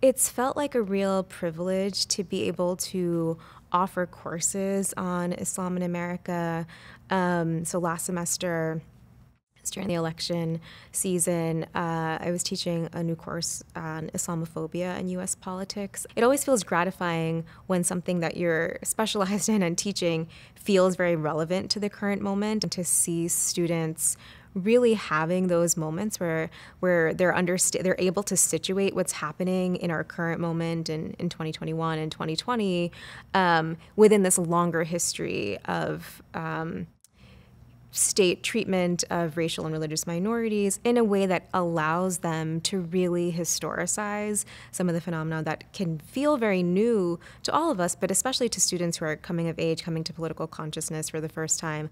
It's felt like a real privilege to be able to offer courses on Islam in America. Um, so last semester, during the election season, uh, I was teaching a new course on Islamophobia and U.S. politics. It always feels gratifying when something that you're specialized in and teaching feels very relevant to the current moment, and to see students really having those moments where where they're underst- they're able to situate what's happening in our current moment and in 2021 and 2020 um, within this longer history of um, state treatment of racial and religious minorities in a way that allows them to really historicize some of the phenomena that can feel very new to all of us, but especially to students who are coming of age, coming to political consciousness for the first time.